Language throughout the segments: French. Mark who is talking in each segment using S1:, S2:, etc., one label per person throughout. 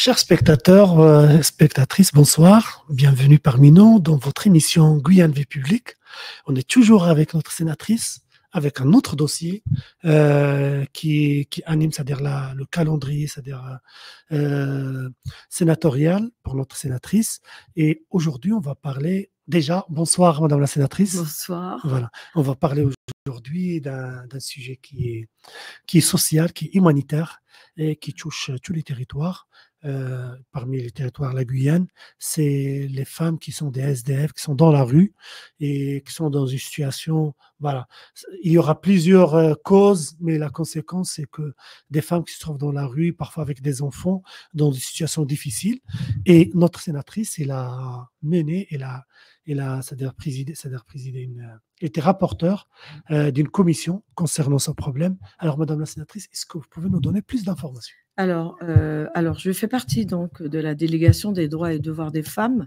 S1: Chers spectateurs, euh, spectatrices, bonsoir. Bienvenue parmi nous dans votre émission Guyane Vie Publique. On est toujours avec notre sénatrice, avec un autre dossier euh, qui, anime, c'est-à-dire le calendrier, c'est-à-dire euh, sénatorial pour notre sénatrice. Et aujourd'hui, on va parler déjà. Bonsoir, Madame la sénatrice. Bonsoir. Voilà, on va parler aujourd'hui d'un sujet qui est, qui est social, qui est humanitaire et qui touche tous les territoires. Euh, parmi les territoires, la Guyane, c'est les femmes qui sont des SDF, qui sont dans la rue et qui sont dans une situation. Voilà. Il y aura plusieurs euh, causes, mais la conséquence, c'est que des femmes qui se trouvent dans la rue, parfois avec des enfants, dans des situations difficiles. Et notre sénatrice, elle a mené, elle a, elle a ça présidé, ça a présidé une. Euh, était rapporteur d'une commission concernant ce problème. Alors, Madame la sénatrice, est-ce que vous pouvez nous donner plus d'informations
S2: euh, alors, je fais partie donc de la délégation des droits et devoirs des femmes.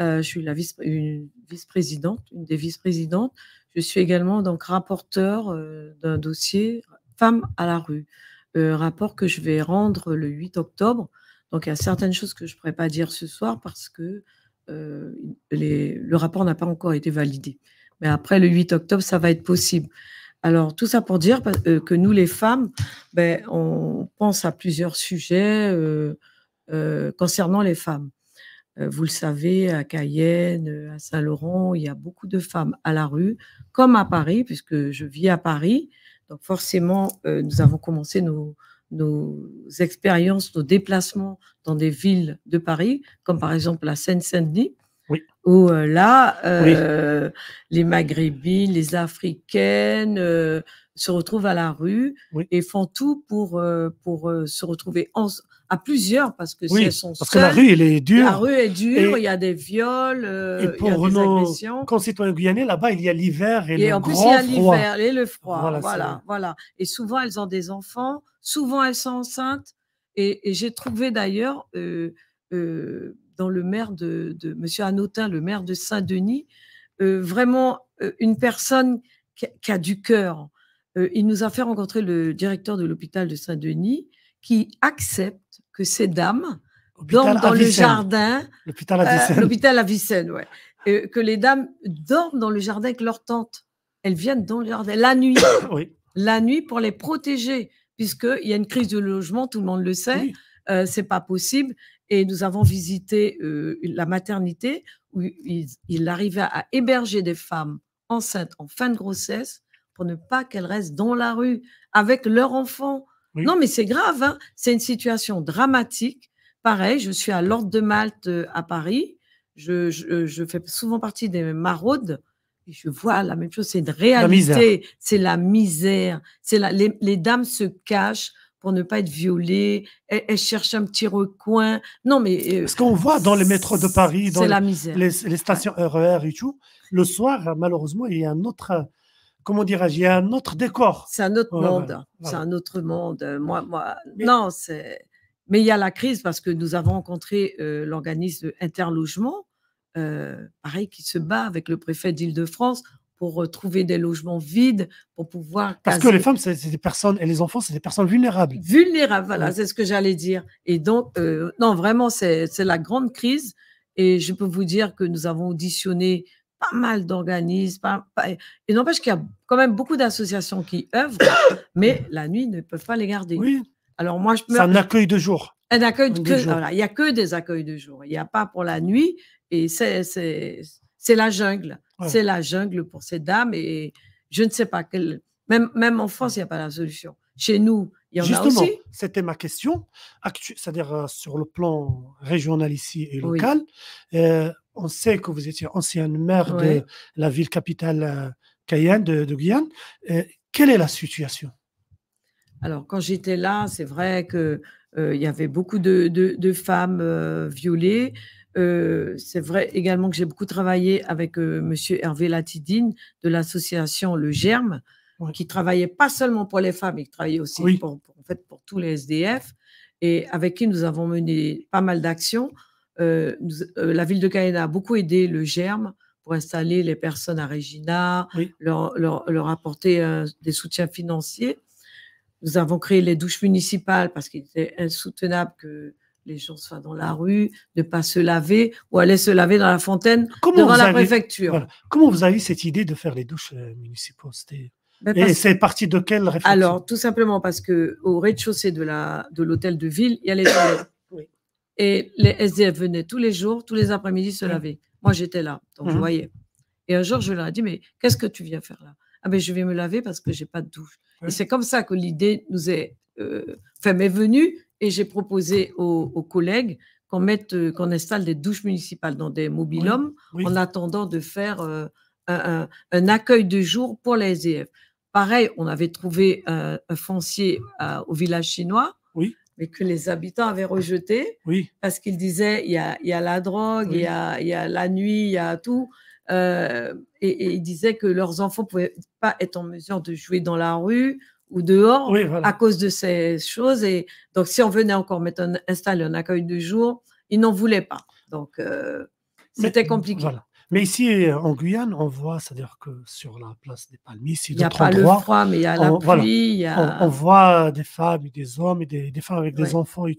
S2: Euh, je suis la vice, une vice-présidente, une des vice-présidentes. Je suis également donc rapporteur euh, d'un dossier Femmes à la rue, rapport que je vais rendre le 8 octobre. Donc, il y a certaines choses que je ne pourrais pas dire ce soir parce que le rapport n'a pas encore été validé. Mais après le 8 octobre, ça va être possible. Alors, tout ça pour dire euh, que nous, les femmes, ben, on pense à plusieurs sujets euh, euh, concernant les femmes. vous le savez, à Cayenne, à Saint-Laurent, il y a beaucoup de femmes à la rue, comme à Paris, puisque je vis à Paris. Donc, forcément, nous avons commencé nos, nos expériences, nos déplacements dans des villes de Paris, comme par exemple la Seine-Saint-Denis oui. où euh, là, euh, les Maghrébines, les Africaines euh, se retrouvent à la rue et font tout pour, pour se retrouver en, à plusieurs parce que si elles sont parce que la rue elle est dure. La rue est dure, il y a des viols, et pour il y a des agressions.
S1: guyanais, là-bas, il y a l'hiver et, et, le en plus, il y a l'hiver et
S2: le froid. Voilà, voilà, Et souvent, elles ont des enfants, souvent, elles sont enceintes. Et, et j'ai trouvé d'ailleurs dans le maire de, Monsieur le maire de Saint-Denis, euh, vraiment euh, une personne qui a, du cœur. Euh, il nous a fait rencontrer le directeur de l'hôpital de Saint-Denis qui accepte que ces dames dorment dans le jardin. L'hôpital à L'hôpital à Vicenne, ouais. que les dames dorment dans le jardin avec leur tante. Elles viennent dans le jardin la nuit. oui. La nuit pour les protéger, puisqu'il y a une crise de logement, tout le monde le sait. Ce n'est c'est pas possible et nous avons visité euh, la maternité où il, arrivait à héberger des femmes enceintes en fin de grossesse pour ne pas qu'elles restent dans la rue avec leur enfant. Non, mais c'est grave, hein c'est une situation dramatique. Pareil, je suis à l'Ordre de Malte euh, à Paris. Je, je, je, fais souvent partie des maraudes. Et je vois la même chose, c'est une réalité, c'est la misère. C'est La, les dames se cachent pour ne pas être violée. Elle, cherche un petit recoin. Non, mais. Euh, Ce qu'on voit dans
S1: les métros de Paris, dans les,
S2: les, stations
S1: RER et tout, le soir, malheureusement, il y a un autre. Comment dirais-je Il y a un autre décor.
S2: C'est un autre monde. C'est un autre monde. Euh, moi, moi, non, c'est. Mais il y a la crise parce que nous avons rencontré euh, l'organisme Interlogement, pareil, qui se bat avec le préfet d'Île-de-France pour euh, trouver des logements vides, pour pouvoir... Parce que les femmes,
S1: c'est des personnes, et les enfants, c'est des personnes vulnérables.
S2: Vulnérables, voilà, c'est ce que j'allais dire. Et donc, euh, non, vraiment, c'est la grande crise. Et je peux vous dire que nous avons auditionné pas mal d'organismes. et n'empêche qu'il y a quand même beaucoup d'associations qui œuvrent, mais la nuit, ne peuvent pas les garder. Oui. Alors moi, je C'est un accueil de jour. Un accueil de, jour. Voilà, il n'y a que des accueils de jour. Il n'y a pas pour la nuit. Et c'est la jungle. C'est la jungle pour ces dames et je ne sais pas quelle. Même, même en France, il n'y a pas la solution. Chez nous, il y en a aussi. C'était ma question. C'est-à-dire
S1: euh, sur le plan régional ici et local, euh, on sait que vous étiez ancienne maire de la ville capitale euh, Cayenne de, Guyane. quelle est la situation
S2: Alors, quand j'étais là, c'est vrai qu'il il y avait beaucoup de femmes violées. Euh, c'est vrai également que j'ai beaucoup travaillé avec M. Euh, monsieur Hervé Latidine de l'association Le Germe, qui travaillait pas seulement pour les femmes, il travaillait aussi pour, en fait, pour tous les SDF, et avec qui nous avons mené pas mal d'actions. Euh, la ville de Cayenne a beaucoup aidé Le Germe pour installer les personnes à Regina, leur, apporter des soutiens financiers. Nous avons créé les douches municipales parce qu'il était insoutenable que les gens soient dans la rue, ne pas se laver ou aller se laver dans la fontaine devant la préfecture. Comment vous avez eu
S1: cette idée de faire les douches euh,
S2: municipales ben, Et c'est parti de quelle réflexion Alors, tout simplement parce que au rez-de-chaussée de l'hôtel de, de ville, il y a les douches. Et les SDF venaient tous les jours, tous les après-midi se laver. Moi, j'étais là, donc je mhm. voyais. Et un jour, je leur ai dit, mais qu'est-ce que tu viens faire là Ah ben, je vais me laver parce que j'ai pas de douche. Et c'est comme ça que l'idée nous est, euh, enfin, m'est venue et j'ai proposé aux, collègues qu'on mette, euh, qu'on installe des douches municipales dans des mobilhommes hommes en attendant de faire euh, un, accueil de jour pour les élèves. Pareil, on avait trouvé un, foncier au village chinois. mais que les habitants avaient rejeté parce qu'ils disaient il y a, la drogue, il, y a, la nuit, il y a tout. Euh, et, et, ils disaient que leurs enfants ne pouvaient pas être en mesure de jouer dans la rue, ou dehors à cause de ces choses. Et donc, si on venait encore mettre un, installer un accueil de jour, ils n'en voulaient pas. Donc, euh, c'était compliqué. Mais
S1: ici, en Guyane, on voit, c'est-à-dire que sur la place des Palmiers, il y a pas le froid, mais il y a la pluie. On, voit des femmes des hommes et des, femmes avec des enfants et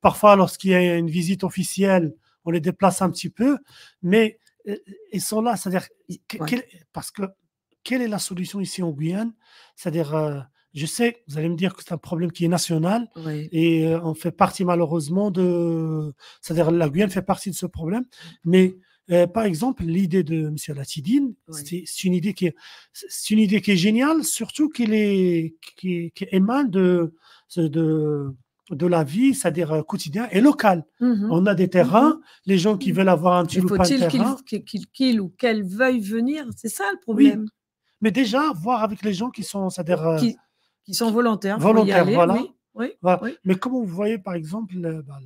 S1: Parfois, lorsqu'il y a une visite officielle, on les déplace un petit peu, mais euh, ils sont là, c'est-à-dire parce que quelle est la solution ici en Guyane C'est-à-dire, euh, je sais, vous allez me dire que c'est un problème qui est national et euh, on fait partie malheureusement de. C'est-à-dire, la Guyane fait partie de ce problème, mais. Euh, par exemple, l'idée de M. Latidine, c'est une idée qui est, géniale, surtout qu'il est, qui, émane de, de, la vie, c'est-à-dire quotidien et local. Mhm. On a des terrains, mhm. les gens qui mhm. veulent avoir un petit Mais de terrain. Faut-il qu'il qu'ils
S2: ou qu'elle veuille venir C'est ça le problème
S1: mais déjà voir avec les gens qui sont, c'est-à-dire euh, qui,
S2: sont volontaires, volontaires,
S1: voilà. Mais comme vous voyez par exemple, bah,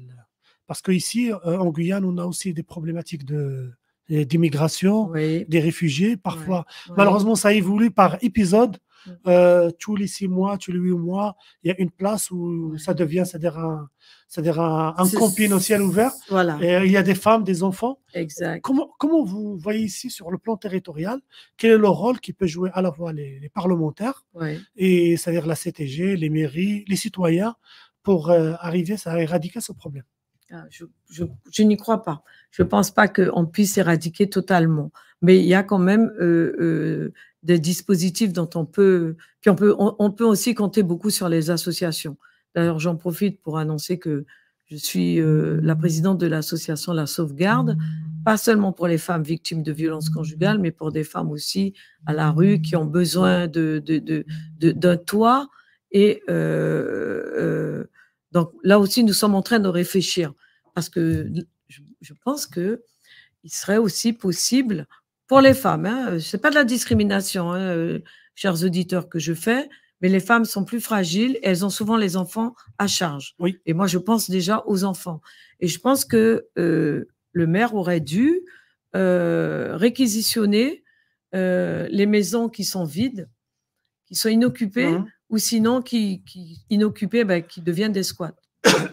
S1: parce qu'ici euh, en Guyane, on a aussi des problématiques de euh, d'immigration, des réfugiés, parfois. Malheureusement, ça évolue par épisode. Euh, tous les six mois, tous les huit mois, il y a une place où ça devient, c'est-à-dire un, cest au ciel ouvert. Voilà. Euh, il y a des femmes, des enfants. Exact. Comment, vous voyez ici sur le plan territorial, quel est le rôle qui peut jouer à la fois les, parlementaires,
S2: et c'est-à-dire la CTG, les mairies, les citoyens, pour euh, arriver à éradiquer ce problème ah, Je, je n'y crois pas. Je ne pense pas qu'on puisse éradiquer totalement mais il y a quand même euh, euh, des dispositifs dont on peut, puis on peut, on, peut aussi compter beaucoup sur les associations. D'ailleurs, j'en profite pour annoncer que je suis euh, la présidente de l'association La Sauvegarde, pas seulement pour les femmes victimes de violences conjugales, mais pour des femmes aussi à la rue qui ont besoin d'un de, de, toit. Et donc là aussi, nous sommes en train de réfléchir parce que je, je pense que il serait aussi possible pour les femmes. Hein. Euh, Ce n'est pas de la discrimination, hein, euh, chers auditeurs, que je fais, mais les femmes sont plus fragiles et elles ont souvent les enfants à charge. Oui. Et moi, je pense déjà aux enfants. Et je pense que euh, le maire aurait dû euh, réquisitionner euh, les maisons qui sont vides, qui sont inoccupées, mmh. ou sinon qui, qui inoccupées, ben, qui deviennent des squats.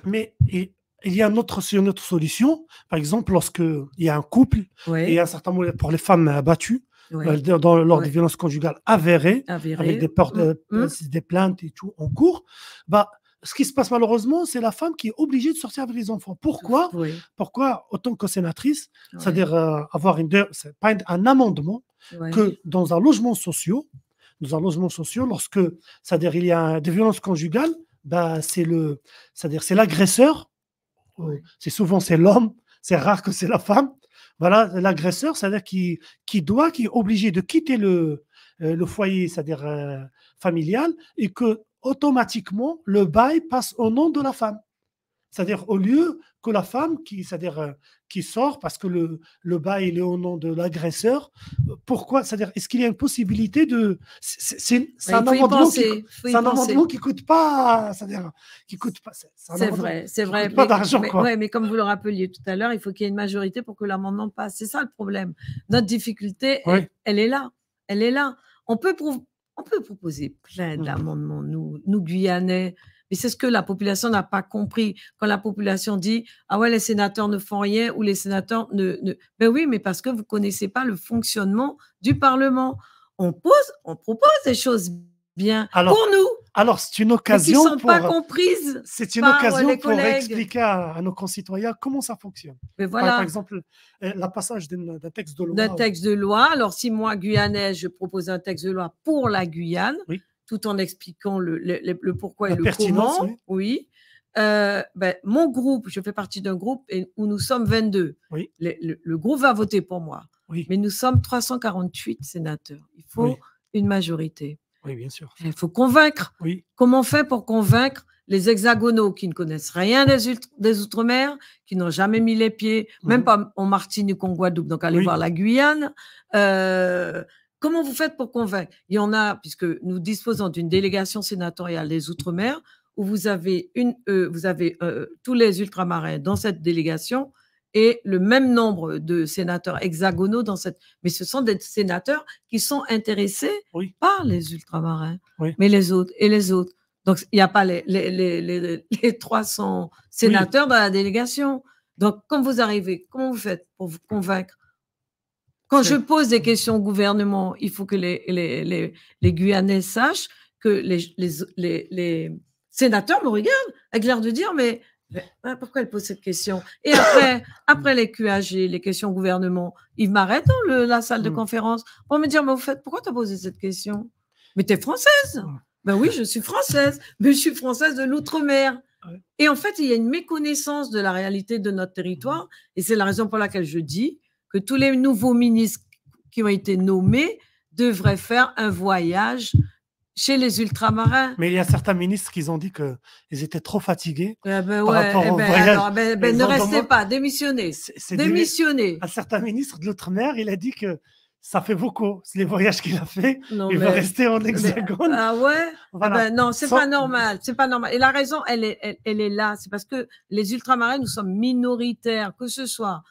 S2: Mais et
S1: il y a une autre, solution. Par exemple, lorsqu'il y a un couple et un certain moment pour les femmes battues, euh, lors des violences conjugales avérées, avec hum. Euh, hum. des, plaintes et tout en cours, bah, ce qui se passe malheureusement, c'est la femme qui est obligée de sortir avec les enfants. Pourquoi Pourquoi, autant que sénatrice, c'est-à-dire euh, avoir un amendement que dans un logement social, dans un logement social, lorsque, c'est-à-dire il y a des violences conjugales, bah, c'est le, c'est-à-dire c'est l'agresseur euh, c'est souvent c'est l'homme, c'est rare que c'est la femme. Voilà, l'agresseur, c'est-à-dire qui, qui doit, qui est obligé de quitter le, euh, le foyer, c'est-à-dire euh, familial, et que automatiquement le bail passe au nom de la femme. C'est-à-dire au lieu que la femme, qui, c'est-à-dire qui sort parce que le, le bail il est au nom de l'agresseur. Pourquoi C'est-à-dire, est-ce qu'il y a une possibilité de. C'est un amendement, qui, coûte pas. cest qui coûte pas. C'est vrai, c'est vrai. pas d'argent. Mais,
S2: mais comme vous le rappeliez tout à l'heure, il faut qu'il y ait une majorité pour que l'amendement passe. C'est ça le problème. Notre difficulté, elle, est là. Elle est là. On peut, on peut proposer plein mm. d'amendements, nous, nous, Guyanais, et c'est ce que la population n'a pas compris. Quand la population dit Ah ouais, les sénateurs ne font rien ou les sénateurs ne. ne... Ben oui, mais parce que vous ne connaissez pas le fonctionnement du Parlement. On pose, on propose des choses bien pour nous. Alors, c'est une occasion. Sont pas euh, comprises. C'est une occasion pour expliquer
S1: à, nos concitoyens
S2: comment ça fonctionne. Par, exemple, eh, la passage d'un texte de loi. D'un texte de loi. Alors, si moi, Guyanais, je propose un texte de loi pour la Guyane. Oui tout en expliquant le, pourquoi et le comment. Oui. Euh, ben, mon groupe, je fais partie d'un groupe où nous sommes 22. Le, groupe va voter pour moi. Mais nous sommes 348 sénateurs. Il faut une majorité. Oui, bien sûr. Il faut convaincre. Comment on fait pour convaincre les hexagonaux qui ne connaissent rien des, Outre-mer, qui n'ont jamais mis les pieds, même mhm. pas en Martinique ou en Guadeloupe, donc allez voir la Guyane, euh, Comment vous faites pour convaincre Il y en a, puisque nous disposons d'une délégation sénatoriale des Outre-mer, où vous avez, euh, euh, tous les ultramarins dans cette délégation et le même nombre de sénateurs hexagonaux dans cette. Mais ce sont des sénateurs qui sont intéressés par les ultramarins, mais les autres et les autres. Donc, il n'y a pas les, les, 300 sénateurs dans la délégation. Donc, quand vous arrivez, comment vous faites pour vous convaincre quand je pose des questions au gouvernement, il faut que les, les, Guyanais sachent que les, sénateurs me regardent avec l'air de dire mais, pourquoi elle pose cette question Et après, après les QAG, les questions au gouvernement, ils m'arrêtent dans la salle de mm. conférence pour me dire mais vous faites pourquoi tu as posé cette question Mais tu es française mm. Ben oui, je suis française, mais je suis française de l'outre-mer. Et en fait, il y a une méconnaissance de la réalité de notre territoire, et c'est la raison pour laquelle je dis que tous les nouveaux ministres qui ont été nommés devraient faire un voyage chez les ultramarins. Mais il y a certains ministres qui ont dit qu'ils
S1: étaient trop fatigués.
S2: Eh ben, ouais, rapport eh ben, ben, ben, ne restez pas, démissionnez. démissionnez.
S1: Un certain ministre de l'Outre-mer, il a dit que ça fait beaucoup. les voyages qu'il a fait. Non, il mais, va rester en hexagone. ah ouais ah ben Non, c'est n'est pas normal.
S2: C'est pas normal. Et la raison, elle est, elle est là. C'est parce que les ultramarins, nous sommes minoritaires, que ce soit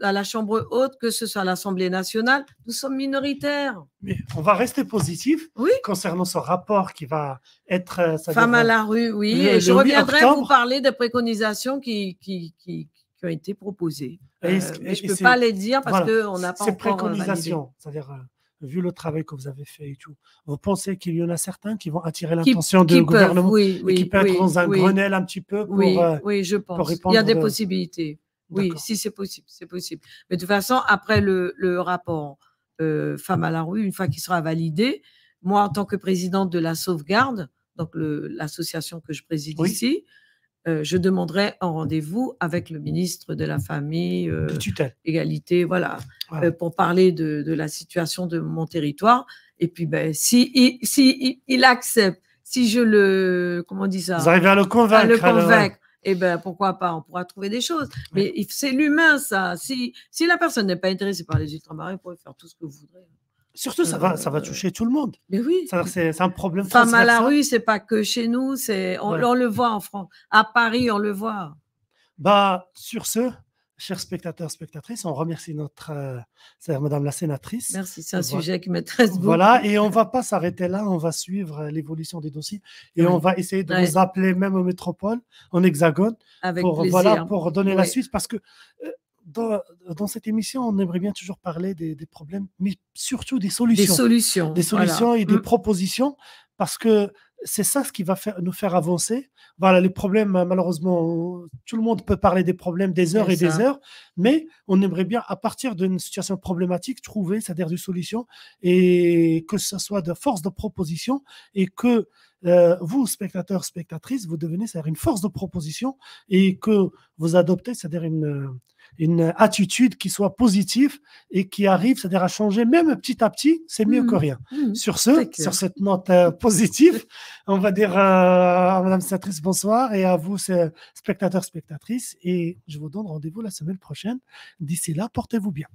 S2: à la Chambre haute, que ce soit à l'Assemblée nationale, nous sommes minoritaires.
S1: Mais on va rester positif oui. concernant ce rapport qui
S2: va être... Euh, Femme à la rue, oui. et je reviendrai vous parler des préconisations qui, qui, qui, qui ont été proposées. Et, euh, je ne peux pas les dire parce que qu'on n'a pas ces encore... Ces préconisations,
S1: c'est-à-dire... Euh, vu le travail que vous avez fait et tout, vous pensez qu'il y en a certains qui vont attirer l'attention du gouvernement oui, oui, qui peut être dans un Grenelle un petit peu pour, oui, oui, je pense. Il y a des
S2: possibilités. Oui, si c'est possible, c'est possible. Mais de toute façon, après le, le rapport euh, Femmes à la rue, une fois qu'il sera validé, moi, en tant que présidente de la sauvegarde, donc l'association que je préside ici, euh, je demanderai un rendez-vous avec le ministre de la Famille, euh, Égalité, voilà, euh, pour parler de, de, la situation de mon territoire. Et puis, ben, si, si il, accepte, si je le, comment on dit ça Vous arrivez à le convaincre. À le convaincre eh ben pourquoi pas, on pourra trouver des choses. Mais c'est l'humain, ça. Si, si la personne n'est pas intéressée par les ultramarins, vous pouvez faire tout ce que vous voudrez.
S1: Surtout, ça va, ça va euh, toucher tout le monde. Mais oui. C'est un problème. Femme à la rue,
S2: c'est pas que chez nous, c'est on, le voit en France. À Paris, on le voit.
S1: Bah, sur ce, chers spectateurs, spectatrices. On remercie notre, euh, Madame la sénatrice. Merci, c'est un sujet qui m'intéresse beaucoup. Voilà, et on ne va pas s'arrêter là, on va suivre euh, l'évolution des dossiers et on va essayer de nous appeler même en métropole, en hexagone, pour, voilà, pour donner la suite, parce que euh, dans, cette émission, on aimerait bien toujours parler des, problèmes, mais surtout des solutions. Des solutions. Des solutions et des mm. propositions, parce que c'est ça ce qui va faire, nous faire avancer. Voilà, les problèmes, euh, malheureusement, tout le monde peut parler des problèmes des heures et des heures, mais on aimerait bien, à partir d'une situation problématique, trouver, c'est-à-dire des solutions, et que ce soit de force de proposition, et que euh, vous, spectateurs, spectatrices, vous devenez cest une force de proposition et que vous adoptez, c'est-à-dire une, attitude qui soit positive et qui arrive, c'est-à-dire à changer même petit à petit, c'est mieux que hmm. rien. Hmm. sur ce, sur cette note euh, positive, on va dire euh, à Madame spectatrice bonsoir et à vous, spectateurs, spectatrices, et je vous donne rendez-vous la semaine prochaine. D'ici là, portez-vous bien.